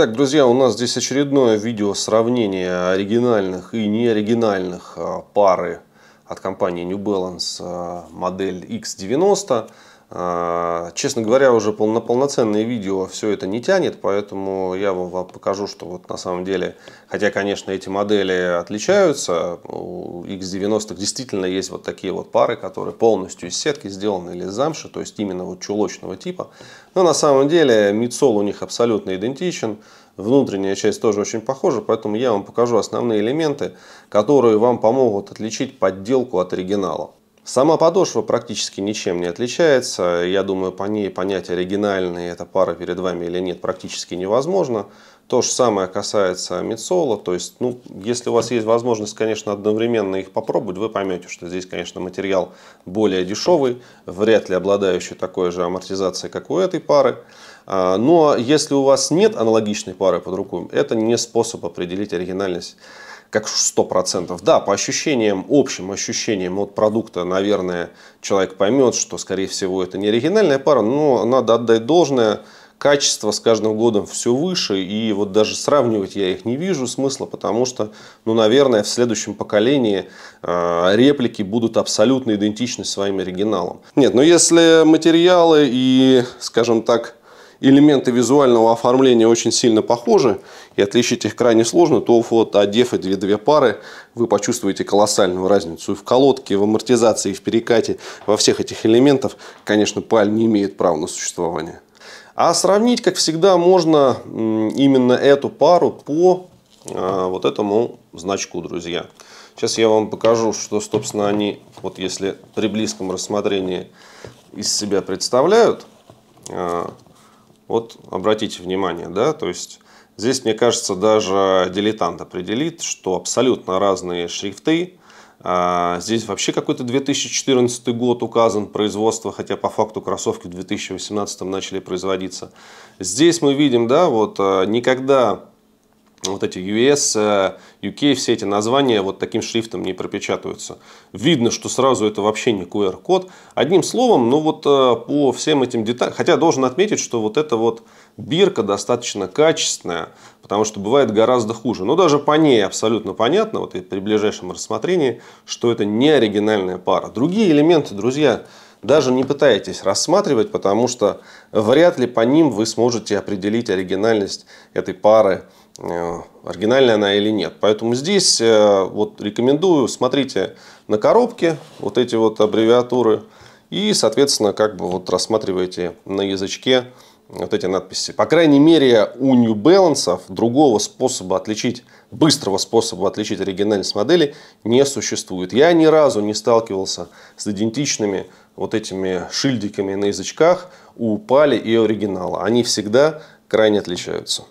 Так, друзья, у нас здесь очередное видео сравнение оригинальных и неоригинальных а, пары от компании New Balance а, модель X90 а, честно говоря, уже на полноценные видео все это не тянет, поэтому я вам покажу, что вот на самом деле, хотя, конечно, эти модели отличаются, у X90 действительно есть вот такие вот пары, которые полностью из сетки сделаны или из замши, то есть именно вот чулочного типа. Но на самом деле мидсол у них абсолютно идентичен, внутренняя часть тоже очень похожа, поэтому я вам покажу основные элементы, которые вам помогут отличить подделку от оригинала. Сама подошва практически ничем не отличается. Я думаю, по ней понять оригинальные эта пара перед вами или нет практически невозможно. То же самое касается мицола. То есть, ну, если у вас есть возможность, конечно, одновременно их попробовать, вы поймете, что здесь, конечно, материал более дешевый, вряд ли обладающий такой же амортизацией, как у этой пары. А, но если у вас нет аналогичной пары под рукой, это не способ определить оригинальность как 100%. Да, по ощущениям, общим ощущениям от продукта, наверное, человек поймет, что, скорее всего, это не оригинальная пара, но надо отдать должное, качество с каждым годом все выше, и вот даже сравнивать я их не вижу смысла, потому что, ну, наверное, в следующем поколении э, реплики будут абсолютно идентичны своим оригиналам. Нет, но ну, если материалы и, скажем так, элементы визуального оформления очень сильно похожи, и отличить их крайне сложно, то вот одев эти две пары, вы почувствуете колоссальную разницу и в колодке, и в амортизации, и в перекате. Во всех этих элементах, конечно, паль не имеет права на существование. А сравнить, как всегда, можно именно эту пару по а, вот этому значку, друзья. Сейчас я вам покажу, что, собственно, они, вот если при близком рассмотрении из себя представляют, а, вот обратите внимание, да, то есть здесь, мне кажется, даже дилетант определит, что абсолютно разные шрифты, а, Здесь вообще какой-то 2014 год указан производство, хотя по факту кроссовки в 2018 начали производиться. Здесь мы видим, да, вот а, никогда ну, вот эти US, э, UK, все эти названия вот таким шрифтом не пропечатываются. Видно, что сразу это вообще не QR-код. Одним словом, ну вот э, по всем этим деталям, хотя должен отметить, что вот эта вот бирка достаточно качественная, потому что бывает гораздо хуже. Но даже по ней абсолютно понятно, вот и при ближайшем рассмотрении, что это не оригинальная пара. Другие элементы, друзья, даже не пытайтесь рассматривать, потому что вряд ли по ним вы сможете определить оригинальность этой пары, э, оригинальная она или нет. Поэтому здесь э, вот рекомендую, смотрите на коробке вот эти вот аббревиатуры и, соответственно, как бы вот рассматриваете на язычке вот эти надписи. По крайней мере, у New Balance другого способа отличить, быстрого способа отличить оригинальность модели не существует. Я ни разу не сталкивался с идентичными вот этими шильдиками на язычках у Пали и оригинала. Они всегда крайне отличаются.